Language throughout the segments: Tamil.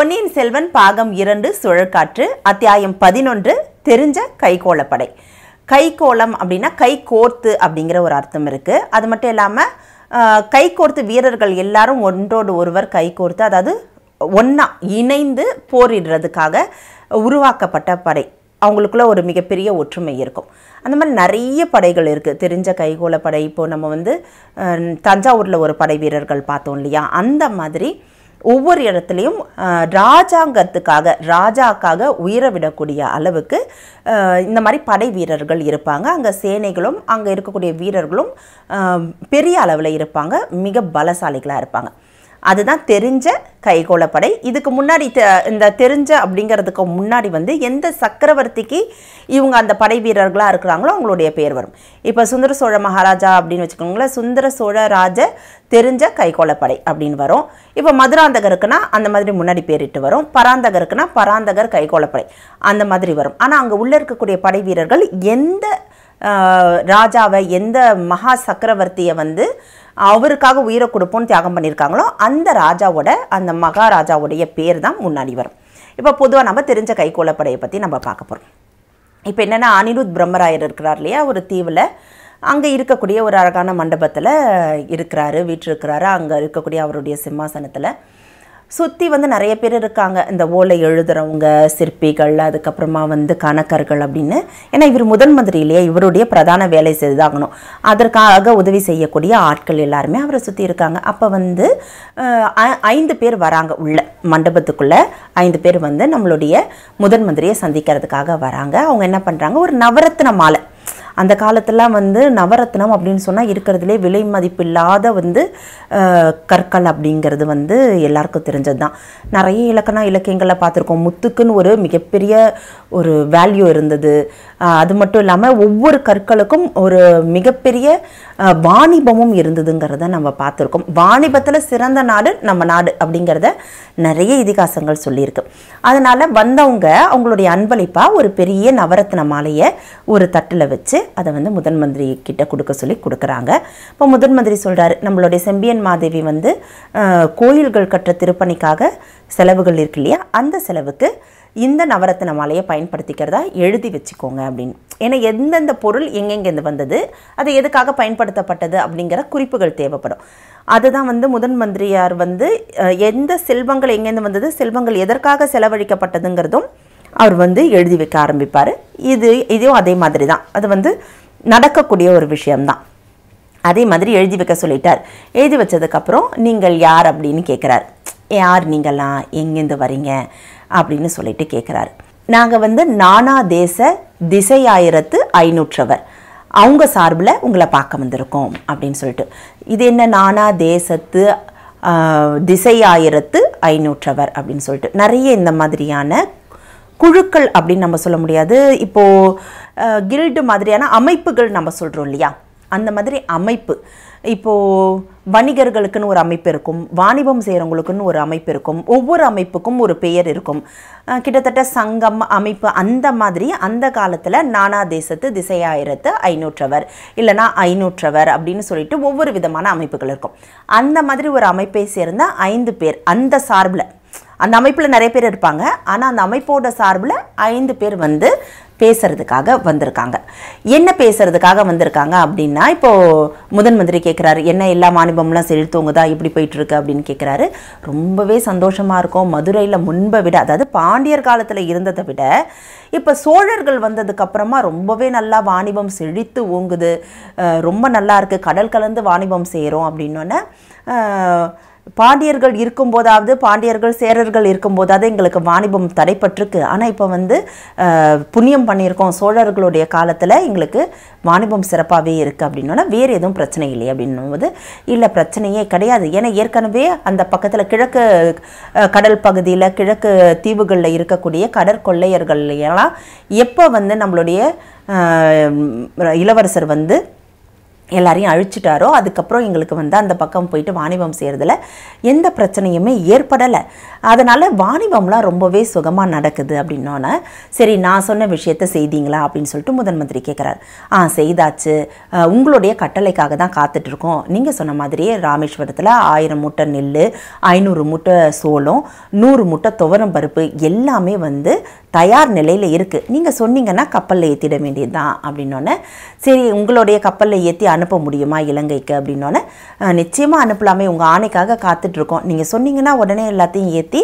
பொன்னியின் செல்வன் பாகம் இரண்டு சுழற்காற்று அத்தியாயம் பதினொன்று தெரிஞ்ச கைகோளப்படை கைகோளம் அப்படின்னா கை கோர்த்து அப்படிங்கிற ஒரு அர்த்தம் இருக்குது அது மட்டும் இல்லாமல் கை கோர்த்து வீரர்கள் எல்லாரும் ஒன்றோடு ஒருவர் கை கோர்த்து அதாவது ஒன்றா இணைந்து போரிடுறதுக்காக உருவாக்கப்பட்ட படை அவங்களுக்குள்ள ஒரு மிகப்பெரிய ஒற்றுமை இருக்கும் அந்த மாதிரி நிறைய படைகள் இருக்குது தெரிஞ்ச கைகோள படை இப்போது நம்ம வந்து தஞ்சாவூரில் ஒரு படை வீரர்கள் பார்த்தோம் இல்லையா அந்த மாதிரி ஒவ்வொரு இடத்துலையும் ராஜாங்கத்துக்காக ராஜாக்காக உயிரை விடக்கூடிய அளவுக்கு இந்த மாதிரி படை வீரர்கள் இருப்பாங்க அங்கே சேனைகளும் அங்கே இருக்கக்கூடிய வீரர்களும் பெரிய அளவில் இருப்பாங்க மிக பலசாலிகளாக இருப்பாங்க அதுதான் தெரிஞ்ச கைகோளப்படை இதுக்கு முன்னாடி இந்த தெரிஞ்ச அப்படிங்கிறதுக்கு முன்னாடி வந்து எந்த சக்கரவர்த்திக்கு இவங்க அந்த படை வீரர்களாக இருக்கிறாங்களோ அவங்களுடைய பேர் வரும் இப்போ சுந்தர சோழ மகாராஜா அப்படின்னு வச்சுக்கோங்களேன் சுந்தர சோழ ராஜ தெரிஞ்ச கைகோளப்படை அப்படின்னு வரும் இப்போ மதுராந்தகருக்குன்னா அந்த மாதிரி முன்னாடி பேரிட்டு வரும் பராந்தகருக்குன்னா பராந்தகர் கைகோளப்படை அந்த மாதிரி வரும் ஆனால் அங்கே உள்ளே இருக்கக்கூடிய படை வீரர்கள் எந்த ராஜாவை எந்த மகா சக்கரவர்த்தியை வந்து அவருக்காக உயிரை கொடுப்போம்னு தியாகம் பண்ணியிருக்காங்களோ அந்த ராஜாவோட அந்த மகாராஜாவுடைய பேர் தான் முன்னாடி வரும் இப்போ பொதுவாக நம்ம தெரிஞ்ச கைகோலப்படையை பற்றி நம்ம பார்க்க போகிறோம் இப்போ என்னென்னா அனிருத் பிரம்மராயர் இருக்கிறார் இல்லையா ஒரு தீவில் அங்கே இருக்கக்கூடிய ஒரு அழகான மண்டபத்தில் இருக்கிறாரு வீட்டில் இருக்கிறாரு அங்கே இருக்கக்கூடிய அவருடைய சிம்மாசனத்தில் சுற்றி வந்து நிறைய பேர் இருக்காங்க இந்த ஓலை எழுதுகிறவங்க சிற்பிகள் அதுக்கப்புறமா வந்து கணக்கர்கள் அப்படின்னு ஏன்னா இவர் முதன் மந்திரியிலேயே இவருடைய பிரதான வேலை செய்தாகணும் அதற்காக உதவி செய்யக்கூடிய ஆட்கள் எல்லாருமே அவரை சுற்றி இருக்காங்க அப்போ வந்து ஐந்து பேர் வராங்க உள்ள மண்டபத்துக்குள்ளே ஐந்து பேர் வந்து நம்மளுடைய முதன் மந்திரியை சந்திக்கிறதுக்காக வராங்க அவங்க என்ன பண்ணுறாங்க ஒரு நவரத்ன மாலை அந்த காலத்தெல்லாம் வந்து நவரத்னம் அப்படின்னு சொன்னால் இருக்கிறதுலே விலை மதிப்பு இல்லாத வந்து கற்கள் அப்படிங்கிறது வந்து எல்லாருக்கும் தெரிஞ்சது தான் நிறைய இலக்கண இலக்கியங்களில் பார்த்துருக்கோம் முத்துக்குன்னு ஒரு மிகப்பெரிய ஒரு வேல்யூ இருந்தது அது மட்டும் இல்லாமல் ஒவ்வொரு கற்களுக்கும் ஒரு மிகப்பெரிய வாணிபமும் இருந்ததுங்கிறத நம்ம பார்த்துருக்கோம் வாணிபத்தில் சிறந்த நாடு நம்ம நாடு அப்படிங்கிறத நிறைய இதிகாசங்கள் சொல்லியிருக்கு அதனால் வந்தவங்க அவங்களுடைய அன்பளிப்பாக ஒரு பெரிய நவரத்ன மாலையை ஒரு தட்டில் வச்சு அதை வந்து முதன் மந்திரி கிட்ட கொடுக்க சொல்லி கொடுக்குறாங்க இப்போ முதன் மந்திரி சொல்கிறாரு நம்மளுடைய செம்பியன் மாதேவி வந்து கோயில்கள் கற்ற திருப்பணிக்காக செலவுகள் இருக்கு இல்லையா அந்த செலவுக்கு இந்த நவரத்தின மாலையை பயன்படுத்திக்கிறதா எழுதி வச்சுக்கோங்க அப்படின்னு ஏன்னா எந்தெந்த பொருள் எங்கெங்கேருந்து வந்தது அது எதுக்காக பயன்படுத்தப்பட்டது அப்படிங்கிற குறிப்புகள் தேவைப்படும் அதுதான் வந்து முதன் மந்திரியார் வந்து எந்த செல்வங்கள் எங்கேருந்து வந்தது செல்வங்கள் எதற்காக செலவழிக்கப்பட்டதுங்கிறதும் அவர் வந்து எழுதி வைக்க ஆரம்பிப்பார் இது இதையும் அதே மாதிரி தான் அது வந்து நடக்கக்கூடிய ஒரு விஷயம்தான் அதே மாதிரி எழுதி வைக்க சொல்லிட்டார் எழுதி வச்சதுக்கப்புறம் நீங்கள் யார் அப்படின்னு கேட்குறாரு யார் நீங்களாம் எங்கேருந்து வரீங்க அப்படின்னு சொல்லிட்டு கேட்குறாரு நாங்கள் வந்து நானா தேச திசையாயிரத்து ஐநூற்றவர் அவங்க சார்பில் உங்களை பார்க்க வந்திருக்கோம் அப்படின்னு சொல்லிட்டு இது என்ன நானா தேசத்து திசையாயிரத்து ஐநூற்றவர் அப்படின்னு சொல்லிட்டு நிறைய இந்த மாதிரியான குழுக்கள் அப்படின்னு நம்ம சொல்ல முடியாது இப்போது கில்டு மாதிரியான அமைப்புகள் நம்ம சொல்கிறோம் இல்லையா அந்த மாதிரி அமைப்பு இப்போது வணிகர்களுக்குன்னு ஒரு அமைப்பு இருக்கும் வாணிபம் செய்கிறவங்களுக்குன்னு ஒரு அமைப்பு இருக்கும் ஒவ்வொரு அமைப்புக்கும் ஒரு பெயர் இருக்கும் கிட்டத்தட்ட சங்கம் அமைப்பு அந்த மாதிரி அந்த காலத்தில் நானா தேசத்து திசையாயிரத்து ஐநூற்றவர் இல்லைனா ஐநூற்றவர் அப்படின்னு சொல்லிட்டு ஒவ்வொரு விதமான அமைப்புகள் இருக்கும் அந்த மாதிரி ஒரு அமைப்பை சேர்ந்த ஐந்து பேர் அந்த சார்பில் அந்த அமைப்பில் நிறைய பேர் இருப்பாங்க ஆனால் அந்த அமைப்போட சார்பில் ஐந்து பேர் வந்து பேசுறதுக்காக வந்திருக்காங்க என்ன பேசுறதுக்காக வந்திருக்காங்க அப்படின்னா இப்போது முதன் மந்திரி கேட்குறாரு என்ன எல்லா மாநிலம்லாம் செழித்தோங்குதா இப்படி போயிட்டுருக்கு அப்படின்னு கேட்குறாரு ரொம்பவே சந்தோஷமாக இருக்கும் மதுரையில் முன்பை விட அதாவது பாண்டியர் காலத்தில் இருந்ததை விட இப்போ சோழர்கள் வந்ததுக்கப்புறமா ரொம்பவே நல்லா வாணிபம் செழித்து ஓங்குது ரொம்ப நல்லா இருக்குது கடல் கலந்து வாணிபம் செய்கிறோம் அப்படின்னோன்னே பாண்டியர்கள் இருக்கும்போதாவது பாண்டியர்கள் சேரர்கள் இருக்கும்போதாவது எங்களுக்கு வாணிபம் தடைப்பட்டிருக்கு ஆனால் இப்போ வந்து புண்ணியம் பண்ணியிருக்கோம் சோழர்களுடைய காலத்தில் எங்களுக்கு வாணிபம் சிறப்பாகவே இருக்குது அப்படின்னா வேறு எதுவும் பிரச்சனை இல்லை அப்படின்னும் போது இல்லை பிரச்சனையே கிடையாது ஏன்னா ஏற்கனவே அந்த பக்கத்தில் கிழக்கு கடல் பகுதியில் கிழக்கு தீவுகளில் இருக்கக்கூடிய கடற்கொள்ளையர்கள் எல்லாம் எப்போ வந்து நம்மளுடைய இளவரசர் வந்து எல்லாரையும் அழிச்சிட்டாரோ அதுக்கப்புறம் எங்களுக்கு வந்து அந்த பக்கம் போயிட்டு வாணிபம் செய்கிறதுல எந்த பிரச்சனையுமே ஏற்படலை அதனால் வாணிபம்லாம் ரொம்பவே சுகமாக நடக்குது அப்படின்னோன்னே சரி நான் சொன்ன விஷயத்த செய்தீங்களா அப்படின்னு சொல்லிட்டு முதன் மந்திரி கேட்குறார் ஆ செய்தாச்சு உங்களுடைய கட்டளைக்காக தான் காத்துட்ருக்கோம் நீங்கள் சொன்ன மாதிரியே ராமேஸ்வரத்தில் ஆயிரம் மூட்டை நெல் ஐநூறு மூட்டை சோளம் நூறு மூட்டை துவரம் பருப்பு எல்லாமே வந்து தயார் நிலையில் இருக்குது நீங்கள் சொன்னீங்கன்னா கப்பலில் ஏற்றிட வேண்டியது தான் அப்படின்னோடனே சரி உங்களுடைய கப்பலில் ஏற்றி அனுப்ப முடியுமா இலங்கைக்கு அப்படின்னோடனே நிச்சயமாக அனுப்பலாமே உங்கள் ஆணைக்காக காத்துட்ருக்கோம் நீங்கள் சொன்னீங்கன்னா உடனே எல்லாத்தையும் ஏற்றி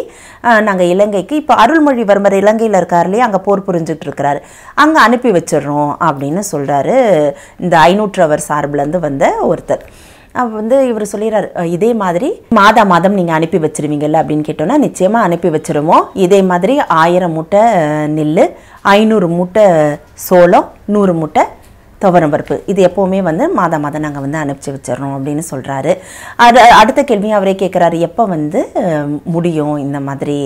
நாங்கள் இலங்கைக்கு இப்போ அருள்மொழிவர்மர் இலங்கையில் இருக்கார் இல்லையா அங்கே போர் புரிஞ்சுட்டு இருக்கிறாரு அங்கே அனுப்பி வச்சிடுறோம் அப்படின்னு சொல்கிறாரு இந்த ஐநூற்றவர் சார்பிலேருந்து வந்த ஒருத்தர் அப்போ வந்து இவர் சொல்லிடுறார் இதே மாதிரி மாதா மாதம் நீங்கள் அனுப்பி வச்சுருவீங்கல்ல அப்படின்னு கேட்டோன்னா நிச்சயமாக அனுப்பி வச்சுருவோம் இதே மாதிரி ஆயிரம் மூட்டை நெல் ஐநூறு மூட்டை சோளம் நூறு மூட்டை துவரம் பருப்பு இது எப்போவுமே வந்து மாதம் மாதம் நாங்கள் வந்து அனுப்பிச்சி வச்சிடறோம் அப்படின்னு சொல்கிறாரு அது அடுத்த கேள்வியும் அவரே கேட்குறாரு எப்போ வந்து முடியும் இந்த மாதிரி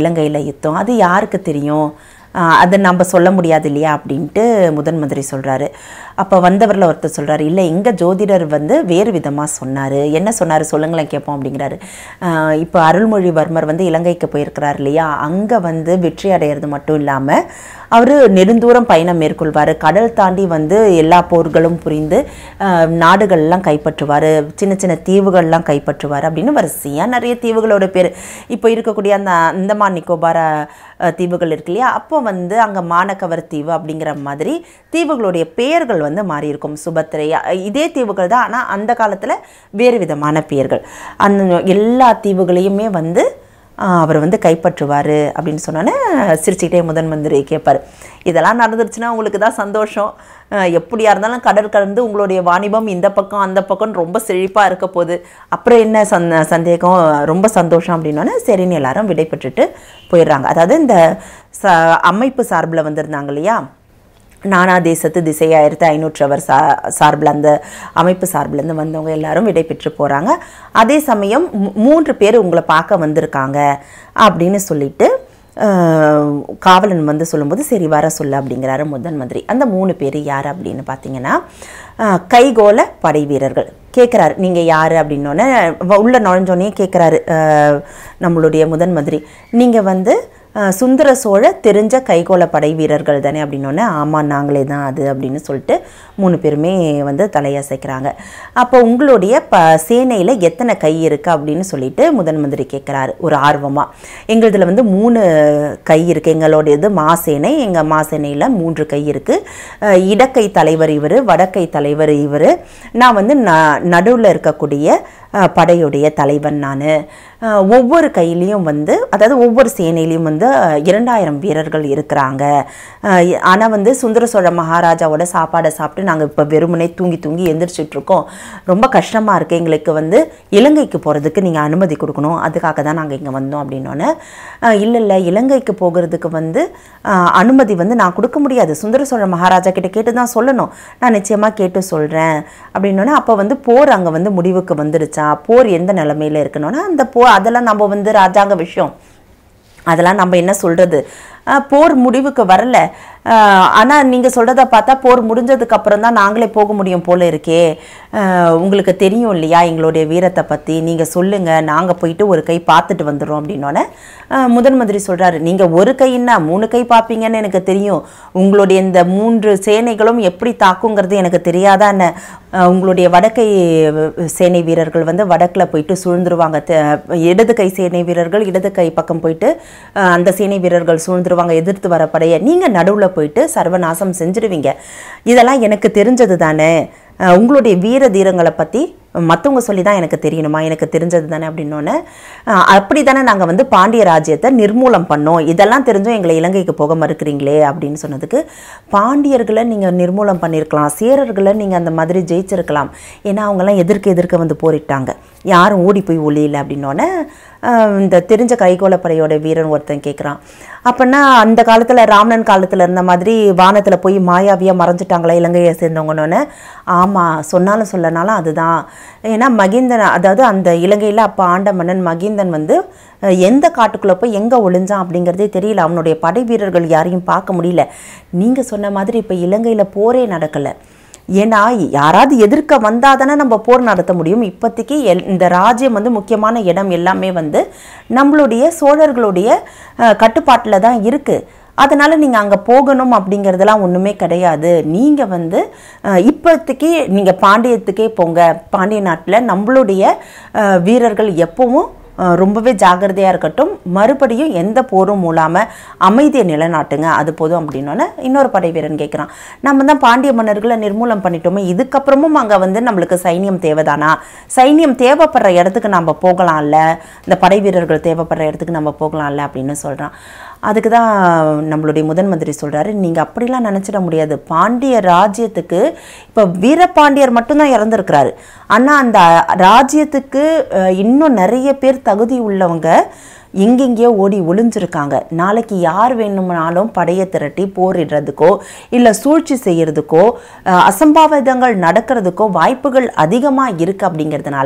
இலங்கையில் யுத்தம் அது யாருக்கு தெரியும் அதை நம்ம சொல்ல முடியாது இல்லையா அப்படின்ட்டு முதன் மந்திரி சொல்கிறாரு அப்போ வந்தவரில் ஒருத்தர் சொல்கிறார் இல்லை எங்கள் ஜோதிடர் வந்து வேறு விதமாக சொன்னார் என்ன சொன்னார் சொல்லுங்களேன் கேட்போம் அப்படிங்கிறாரு இப்போ அருள்மொழிவர்மர் வந்து இலங்கைக்கு போயிருக்கிறார் இல்லையா அங்கே வந்து வெற்றி அடையிறது மட்டும் இல்லாமல் அவர் நெடுந்தூரம் பயணம் மேற்கொள்வார் கடல் தாண்டி வந்து எல்லா போர்களும் புரிந்து நாடுகள்லாம் கைப்பற்றுவார் சின்ன சின்ன தீவுகள்லாம் கைப்பற்றுவார் அப்படின்னு வரிசையாக நிறைய தீவுகளோட பேர் இப்போ இருக்கக்கூடிய அந்த அந்தமான் நிக்கோபார தீவுகள் இருக்கு இல்லையா அப்போ வந்து அங்கே மானக்கவர் தீவு அப்படிங்கிற மாதிரி தீவுகளுடைய பெயர்கள் வந்து மாறியிருக்கும் சுபத்திரையா இதே தீவுகள் தான் ஆனால் அந்த காலத்தில் வேறு விதமான பெயர்கள் அந்த எல்லா தீவுகளையுமே வந்து அவர் வந்து கைப்பற்றுவார் அப்படின்னு சொன்னோன்னே சிரிச்சுக்கிட்டே முதன் மந்திரி கேட்பார் இதெல்லாம் நடந்துருச்சுன்னா உங்களுக்கு தான் சந்தோஷம் எப்படியா இருந்தாலும் கடல் கலந்து உங்களுடைய வாணிபம் இந்த பக்கம் அந்த பக்கம் ரொம்ப செழிப்பாக இருக்க போகுது அப்புறம் என்ன சந்த சந்தேகம் ரொம்ப சந்தோஷம் அப்படின்னோடனே சரின்னு எல்லாரும் விடைபெற்றுட்டு போயிடுறாங்க அதாவது இந்த ச அமைப்பு சார்பில் வந்திருந்தாங்க இல்லையா நானா தேசத்து திசை ஐநூற்று ஐநூற்றவர் சா சார்பில் அந்த அமைப்பு சார்பிலேருந்து வந்தவங்க எல்லாரும் விடை பெற்று போகிறாங்க அதே சமயம் மூன்று பேர் உங்களை பார்க்க வந்திருக்காங்க அப்படின்னு சொல்லிட்டு காவலன் வந்து சொல்லும்போது சரி வர சொல்ல அப்படிங்கிறாரு முதன் மந்திரி அந்த மூணு பேர் யார் அப்படின்னு பார்த்தீங்கன்னா கைகோல படை வீரர்கள் கேட்குறாரு நீங்கள் யார் அப்படின்னோடனே உள்ளே நுழைஞ்சோடனே கேட்குறாரு நம்மளுடைய முதன் மந்திரி நீங்கள் வந்து சுந்தர சோழ தெரிஞ்ச கைகோல படை வீரர்கள் தானே அப்படின்னோடனே ஆமாம் நாங்களே தான் அது அப்படின்னு சொல்லிட்டு மூணு பேருமே வந்து தலையசைக்கிறாங்க அப்போ உங்களுடைய ப சேனையில் எத்தனை கை இருக்குது அப்படின்னு சொல்லிட்டு முதன் மந்திரி கேட்குறாரு ஒரு ஆர்வமாக எங்களுதில் வந்து மூணு கை இருக்குது எங்களுடைய இது மாசேனை எங்கள் மாசேனையில் மூன்று கை இருக்குது இடக்கை தலைவர் இவர் வடக்கை தலைவர் இவர் நான் வந்து ந நடுவில் இருக்கக்கூடிய படையுடைய தலைவன் நான் ஒவ்வொரு கையிலையும் வந்து அதாவது ஒவ்வொரு சேனையிலையும் வந்து இரண்டாயிரம் வீரர்கள் இருக்கிறாங்க ஆனால் வந்து சுந்தர சோழ மகாராஜாவோட சாப்பாடை சாப்பிட்டு நாங்கள் இப்போ வெறுமனே தூங்கி தூங்கி எந்திரிச்சிட்ருக்கோம் ரொம்ப கஷ்டமாக இருக்குது எங்களுக்கு வந்து இலங்கைக்கு போகிறதுக்கு நீங்கள் அனுமதி கொடுக்கணும் அதுக்காக தான் நாங்கள் இங்கே வந்தோம் அப்படின்னோன்னே இல்லை இல்லை இலங்கைக்கு போகிறதுக்கு வந்து அனுமதி வந்து நான் கொடுக்க முடியாது சுந்தர சோழ மகாராஜா கிட்ட கேட்டு தான் சொல்லணும் நான் நிச்சயமாக கேட்டு சொல்கிறேன் அப்படின்னோன்னே அப்போ வந்து போர் அங்கே வந்து முடிவுக்கு வந்துடுச்சா போர் எந்த நிலமையில் இருக்கணும்னா அந்த போ அதெல்லாம் நம்ம வந்து ராஜாங்க விஷயம் அதெல்லாம் நம்ம என்ன சொல்கிறது போர் முடிவுக்கு வரல ஆனால் நீங்கள் சொல்கிறத பார்த்தா போர் முடிஞ்சதுக்கு அப்புறம் தான் நாங்களே போக முடியும் போல் இருக்கே உங்களுக்கு தெரியும் இல்லையா எங்களுடைய வீரத்தை பற்றி நீங்கள் சொல்லுங்கள் நாங்கள் போயிட்டு ஒரு கை பார்த்துட்டு வந்துடுறோம் அப்படின்னோடனே முதன் மந்திரி சொல்கிறாரு நீங்கள் ஒரு கைன்னா மூணு கை பார்ப்பீங்கன்னு எனக்கு தெரியும் உங்களுடைய இந்த மூன்று சேனைகளும் எப்படி தாக்குங்கிறது எனக்கு தெரியாதான் உங்களுடைய வடக்கை சேனை வீரர்கள் வந்து வடக்கில் போயிட்டு சூழ்ந்துருவாங்க இடது கை சேனை வீரர்கள் இடது கை பக்கம் போயிட்டு அந்த சேனை வீரர்கள் சூழ்ந்துருவாங்க எதிர்த்து வரப்படைய நீங்கள் நடுவில் போயிட்டு சர்வநாசம் செஞ்சிருவீங்க இதெல்லாம் எனக்கு தெரிஞ்சது தானே உங்களுடைய வீர தீரங்களை பற்றி மற்றவங்க சொல்லி தான் எனக்கு தெரியணுமா எனக்கு தெரிஞ்சது தானே அப்படின்னோன்னே அப்படி தானே நாங்கள் வந்து பாண்டிய ராஜ்யத்தை நிர்மூலம் பண்ணோம் இதெல்லாம் தெரிஞ்சும் எங்களை இலங்கைக்கு போக மறுக்கிறீங்களே அப்படின்னு சொன்னதுக்கு பாண்டியர்களை நீங்கள் நிர்மூலம் பண்ணியிருக்கலாம் சேரர்களை நீங்கள் அந்த மாதிரி ஜெயிச்சிருக்கலாம் ஏன்னா அவங்கெல்லாம் எதிர்க்க எதிர்க்க வந்து போரிட்டாங்க யாரும் ஓடி போய் ஒளியில் அப்படின்னோடனே இந்த தெரிஞ்ச கைகோளப்படையோட வீரன் ஒருத்தன் கேட்குறான் அப்படின்னா அந்த காலத்தில் ராமணன் காலத்தில் இருந்த மாதிரி வானத்தில் போய் மாயாவியாக மறைஞ்சிட்டாங்களா இலங்கையை சேர்ந்தவங்கன்னொன்னே ஆமாம் சொன்னாலும் சொல்லனாலும் அதுதான் ஏன்னா மகிந்தன் அதாவது அந்த இலங்கையில் அப்போ ஆண்ட மன்னன் மகிந்தன் வந்து எந்த காட்டுக்குள்ளே போய் எங்கே ஒளிஞ்சான் அப்படிங்கிறதே தெரியல அவனுடைய படை வீரர்கள் யாரையும் பார்க்க முடியல நீங்கள் சொன்ன மாதிரி இப்போ இலங்கையில் போரே நடக்கலை ஏன்னா யாராவது எதிர்க்க வந்தால் தானே நம்ம போர் நடத்த முடியும் இப்போத்திக்கு எல் இந்த ராஜ்யம் வந்து முக்கியமான இடம் எல்லாமே வந்து நம்மளுடைய சோழர்களுடைய கட்டுப்பாட்டில் தான் இருக்குது அதனால் நீங்கள் அங்கே போகணும் அப்படிங்கிறதுலாம் ஒன்றுமே கிடையாது நீங்கள் வந்து இப்போத்துக்கே நீங்கள் பாண்டியத்துக்கே போங்க பாண்டிய நாட்டில் நம்மளுடைய வீரர்கள் எப்போவும் ரொம்பவே ஜாகிரதையாக இருக்கட்டும் மறுபடியும் எந்த போரும் மூலாமல் அமைதியை நிலநாட்டுங்க அது போதும் அப்படின்னோன்னே இன்னொரு படை வீரன் கேட்குறான் நம்ம தான் பாண்டிய மன்னர்களை நிர்மூலம் பண்ணிட்டோமே இதுக்கப்புறமும் அங்கே வந்து நம்மளுக்கு சைனியம் தேவைதானா சைனியம் தேவைப்படுற இடத்துக்கு நம்ம போகலாம்ல இந்த படை வீரர்கள் தேவைப்படுற இடத்துக்கு நம்ம போகலாம்ல அப்படின்னு சொல்கிறான் அதுக்கு தான் நம்மளுடைய முதன் மந்திரி சொல்கிறாரு நீங்கள் அப்படிலாம் நினச்சிட முடியாது பாண்டிய ராஜ்யத்துக்கு இப்போ வீரபாண்டியர் மட்டும்தான் இறந்துருக்கிறாரு ஆனால் அந்த ராஜ்யத்துக்கு இன்னும் நிறைய பேர் தகுதி உள்ளவங்க எங்கெங்கேயோ ஓடி ஒளிஞ்சிருக்காங்க நாளைக்கு யார் வேணும்னாலும் படையை திரட்டி போரிடுறதுக்கோ இல்லை சூழ்ச்சி செய்கிறதுக்கோ அசம்பாவிதங்கள் நடக்கிறதுக்கோ வாய்ப்புகள் அதிகமாக இருக்குது அப்படிங்கிறதுனால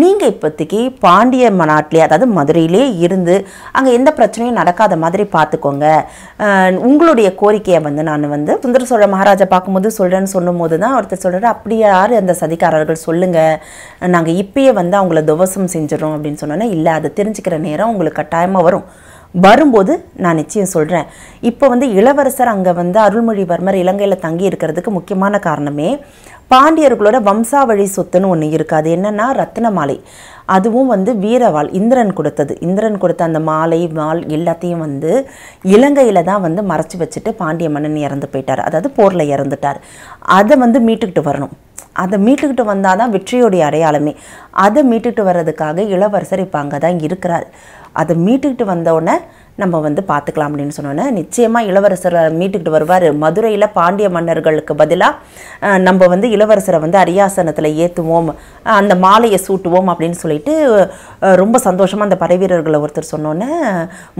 நீங்கள் இப்போதைக்கு பாண்டிய நாட்டிலே அதாவது மதுரையிலே இருந்து அங்கே எந்த பிரச்சனையும் நடக்காத மாதிரி பார்த்துக்கோங்க உங்களுடைய கோரிக்கையை வந்து நான் வந்து சுந்தர சோழ மகாராஜா பார்க்கும்போது சொல்கிறேன்னு சொல்லும் போது தான் ஒருத்தர் சொல்கிறார் அப்படி யார் அந்த சதிகாரர்கள் சொல்லுங்கள் நாங்கள் இப்பயே வந்து அவங்கள துவசம் செஞ்சிடறோம் அப்படின்னு சொன்னோன்னா இல்லை அதை தெரிஞ்சுக்கிற நேரம் உங்களுக்கு கட்டாயமாக வரும் வரும்போது நான் நிச்சயம் சொல்கிறேன் இப்போ வந்து இளவரசர் அங்கே வந்து அருள்மொழிவர்மர் இலங்கையில் தங்கி இருக்கிறதுக்கு முக்கியமான காரணமே பாண்டியர்களோட வம்சாவழி சொத்துன்னு ஒன்று இருக்குது அது என்னென்னா ரத்தின மாலை அதுவும் வந்து வீரவாள் இந்திரன் கொடுத்தது இந்திரன் கொடுத்த அந்த மாலை வாள் எல்லாத்தையும் வந்து இலங்கையில் தான் வந்து மறைச்சி வச்சுட்டு பாண்டிய மன்னன் இறந்து போயிட்டார் அதாவது போரில் இறந்துட்டார் அதை வந்து மீட்டுக்கிட்டு வரணும் அதை மீட்டுக்கிட்டு வந்தால் தான் வெற்றியோடைய அடையாளமே அதை மீட்டுக்கிட்டு வர்றதுக்காக இளவரசர் இப்போ அங்கே தான் இருக்கிறார் அதை மீட்டுக்கிட்டு வந்தோடனே நம்ம வந்து பார்த்துக்கலாம் அப்படின்னு சொன்னோன்னே நிச்சயமாக இளவரசரை மீட்டுக்கிட்டு வருவார் மதுரையில் பாண்டிய மன்னர்களுக்கு பதிலாக நம்ம வந்து இளவரசரை வந்து அரியாசனத்தில் ஏற்றுவோம் அந்த மாலையை சூட்டுவோம் அப்படின்னு சொல்லிட்டு ரொம்ப சந்தோஷமாக அந்த படை வீரர்களை ஒருத்தர் சொன்னோன்னே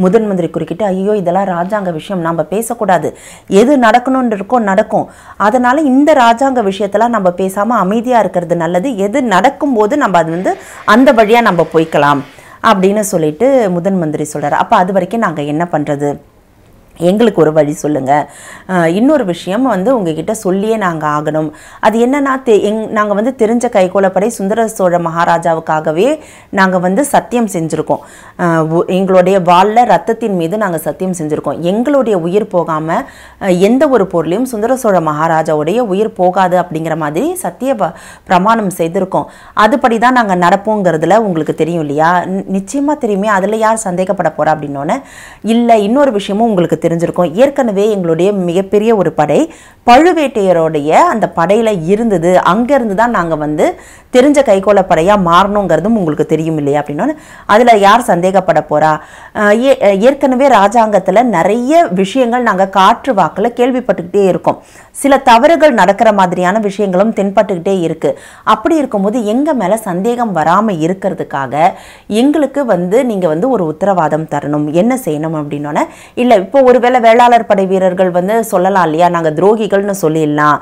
முதன் மந்திரி குறுக்கிட்டு ஐயோ இதெல்லாம் ராஜாங்க விஷயம் நம்ம பேசக்கூடாது எது நடக்கணும்னு இருக்கோ நடக்கும் அதனால் இந்த ராஜாங்க விஷயத்தெல்லாம் நம்ம பேசாமல் அமைதியாக இருக்கிறது நல்லது எது நடக்கும்போது நம்ம அது வந்து அந்த வழியாக நம்ம போய்க்கலாம் அப்படின்னு சொல்லிட்டு முதன் மந்திரி சொல்கிறார் அப்போ அது வரைக்கும் நாங்கள் என்ன பண்ணுறது எங்களுக்கு ஒரு வழி சொல்லுங்கள் இன்னொரு விஷயம் வந்து உங்ககிட்ட சொல்லியே நாங்கள் ஆகணும் அது என்னன்னா தெ எங் நாங்கள் வந்து தெரிஞ்ச கைகோலப்படை சுந்தர சோழ மகாராஜாவுக்காகவே நாங்கள் வந்து சத்தியம் செஞ்சுருக்கோம் எங்களுடைய வாளில் ரத்தத்தின் மீது நாங்கள் சத்தியம் செஞ்சுருக்கோம் எங்களுடைய உயிர் போகாமல் எந்த ஒரு பொருளையும் சுந்தர சோழ மகாராஜாவுடைய உயிர் போகாது அப்படிங்கிற மாதிரி சத்திய பிரமாணம் செய்திருக்கோம் அதுபடி தான் நாங்கள் நடப்போங்கிறதுல உங்களுக்கு தெரியும் இல்லையா நிச்சயமாக தெரியுமே அதில் யார் சந்தேகப்பட போகிறா அப்படின்னோன்னே இல்லை இன்னொரு விஷயமும் உங்களுக்கு தெரியும் தெரிஞ்சிருக்கும் ஏற்கனவே எங்களுடைய மிகப்பெரிய ஒரு படை பழுவேட்டையருடைய அந்த படையில் இருந்தது அங்கேருந்து தான் நாங்கள் வந்து தெரிஞ்ச கைகோள படையாக மாறணுங்கிறதும் உங்களுக்கு தெரியும் இல்லையா அப்படின்னு அதில் யார் சந்தேகப்பட போகிறா ஏற்கனவே ராஜாங்கத்தில் நிறைய விஷயங்கள் நாங்கள் காற்று வாக்கில் கேள்விப்பட்டுக்கிட்டே இருக்கோம் சில தவறுகள் நடக்கிற மாதிரியான விஷயங்களும் தென்பட்டுக்கிட்டே இருக்குது அப்படி இருக்கும்போது எங்கள் மேலே சந்தேகம் வராமல் இருக்கிறதுக்காக எங்களுக்கு வந்து நீங்கள் வந்து ஒரு உத்தரவாதம் தரணும் என்ன செய்யணும் அப்படின்னோன்னே இல்லை இப்போ ஒரு ஒருவேளை வேளாளர் படை வீரர்கள் வந்து சொல்லலாம் இல்லையா நாங்கள் துரோகிகள்னு சொல்லிடலாம்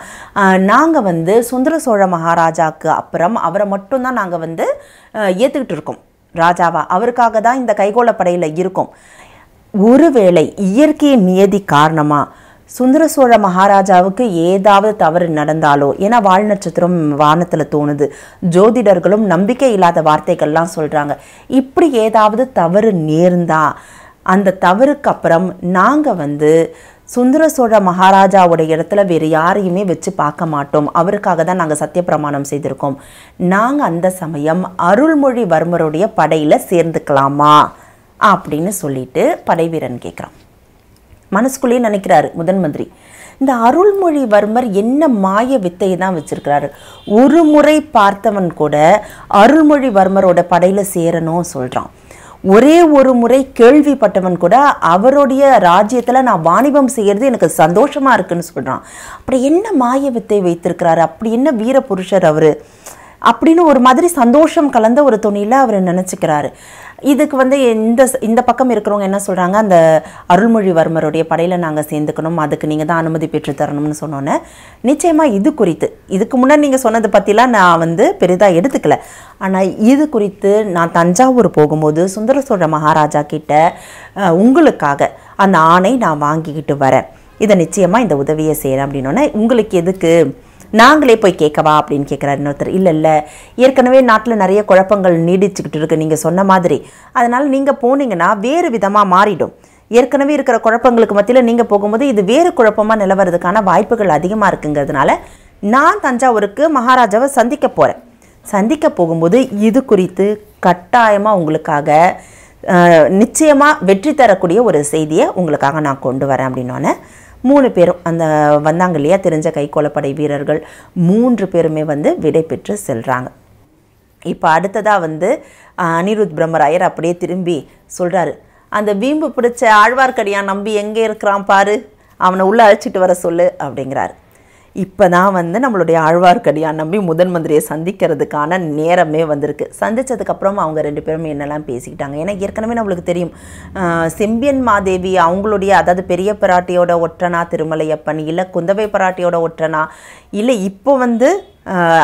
நாங்கள் வந்து சுந்தர சோழ மகாராஜாவுக்கு அப்புறம் அவரை மட்டும்தான் நாங்கள் வந்து ஏற்றுக்கிட்டு இருக்கோம் ராஜாவா அவருக்காக தான் இந்த கைகோள படையில் இருக்கோம் ஒருவேளை இயற்கை நியதி காரணமாக சுந்தர சோழ மகாராஜாவுக்கு ஏதாவது தவறு நடந்தாலோ ஏன்னா வால் நட்சத்திரம் வானத்தில் தோணுது ஜோதிடர்களும் நம்பிக்கை இல்லாத வார்த்தைகள்லாம் சொல்கிறாங்க இப்படி ஏதாவது தவறு நேர்ந்தா அந்த தவறுக்கு அப்புறம் நாங்கள் வந்து சுந்தர சோழ மகாராஜாவோட இடத்துல வேறு யாரையுமே வச்சு பார்க்க மாட்டோம் அவருக்காக தான் நாங்கள் சத்திய பிரமாணம் செய்திருக்கோம் நாங்கள் அந்த சமயம் அருள்மொழிவர்மருடைய படையில் சேர்ந்துக்கலாமா அப்படின்னு சொல்லிட்டு படை வீரன் கேட்குறான் மனசுக்குள்ளேயே நினைக்கிறாரு முதன் மந்திரி இந்த அருள்மொழிவர்மர் என்ன மாய வித்தையை தான் வச்சிருக்கிறாரு ஒரு முறை பார்த்தவன் கூட அருள்மொழிவர்மரோட படையில் சேரணும் சொல்கிறான் ஒரே ஒரு முறை கேள்விப்பட்டவன் கூட அவருடைய ராஜ்யத்தில் நான் வாணிபம் செய்கிறது எனக்கு சந்தோஷமாக இருக்குன்னு சொல்கிறான் அப்படி என்ன மாய வித்தை வைத்திருக்கிறாரு அப்படி என்ன வீர புருஷர் அவர் அப்படின்னு ஒரு மாதிரி சந்தோஷம் கலந்த ஒரு துணியில் அவர் நினச்சிக்கிறாரு இதுக்கு வந்து இந்த இந்த பக்கம் இருக்கிறவங்க என்ன சொல்கிறாங்க அந்த அருள்மொழிவர்மருடைய படையில் நாங்கள் சேர்ந்துக்கணும் அதுக்கு நீங்கள் தான் அனுமதி பெற்று தரணும்னு சொன்னோன்னே நிச்சயமாக இது குறித்து இதுக்கு முன்னாடி நீங்கள் சொன்னது பற்றிலாம் நான் வந்து பெரிதாக எடுத்துக்கல ஆனால் இது குறித்து நான் தஞ்சாவூர் போகும்போது சுந்தர சோழ மகாராஜா கிட்ட உங்களுக்காக அந்த ஆணை நான் வாங்கிக்கிட்டு வரேன் இதை நிச்சயமாக இந்த உதவியை செய்கிறேன் அப்படின்னோடனே உங்களுக்கு எதுக்கு நாங்களே போய் கேட்கவா அப்படின்னு கேட்குறாரு இன்னொருத்தர் இல்லை இல்லை ஏற்கனவே நாட்டில் நிறைய குழப்பங்கள் நீடிச்சுக்கிட்டு இருக்கு நீங்கள் சொன்ன மாதிரி அதனால் நீங்கள் போனீங்கன்னா வேறு விதமாக மாறிடும் ஏற்கனவே இருக்கிற குழப்பங்களுக்கு மத்தியில் நீங்கள் போகும்போது இது வேறு குழப்பமாக நிலவரதுக்கான வாய்ப்புகள் அதிகமாக இருக்குங்கிறதுனால நான் தஞ்சாவூருக்கு மகாராஜாவை சந்திக்க போகிறேன் சந்திக்க போகும்போது இது குறித்து கட்டாயமாக உங்களுக்காக நிச்சயமாக வெற்றி தரக்கூடிய ஒரு செய்தியை உங்களுக்காக நான் கொண்டு வரேன் அப்படின்னோன்னே மூணு பேரும் அந்த வந்தாங்க இல்லையா தெரிஞ்ச கைக்கோளப்படை வீரர்கள் மூன்று பேருமே வந்து விடை பெற்று செல்கிறாங்க இப்போ அடுத்ததாக வந்து அனிருத் பிரம்மராயர் அப்படியே திரும்பி சொல்கிறாரு அந்த வீம்பு பிடிச்ச ஆழ்வார்க்கடியான் நம்பி எங்கே இருக்கிறான் பாரு அவனை உள்ளே அழைச்சிட்டு வர சொல்லு அப்படிங்கிறாரு இப்போ தான் வந்து நம்மளுடைய ஆழ்வார்க்கடியான் நம்பி முதன் மந்திரியை சந்திக்கிறதுக்கான நேரமே வந்திருக்கு சந்தித்ததுக்கப்புறம் அவங்க ரெண்டு பேரும் என்னெல்லாம் பேசிக்கிட்டாங்க ஏன்னா ஏற்கனவே நம்மளுக்கு தெரியும் செம்பியன் மாதேவி அவங்களுடைய அதாவது பெரிய பராட்டியோட ஒற்றனா திருமலையப்பன் இல்லை குந்தவை பராட்டியோட ஒற்றனா இல்லை இப்போ வந்து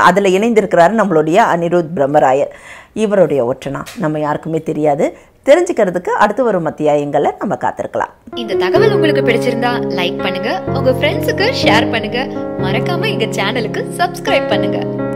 அதில் இணைந்திருக்கிறாரு நம்மளுடைய அனிருத் பிரம்மராயர் இவருடைய ஒற்றனா நம்ம யாருக்குமே தெரியாது தெரிஞ்சுக்கிறதுக்கு அடுத்து வரும் அத்தியாயங்களை நம்ம காத்திருக்கலாம் இந்த தகவல் உங்களுக்கு பிடிச்சிருந்தா லைக் பண்ணுங்க உங்க ஃப்ரெண்ட்ஸுக்கு ஷேர் பண்ணுங்க மறக்காம எங்க சேனலுக்கு சப்ஸ்கிரைப் பண்ணுங்க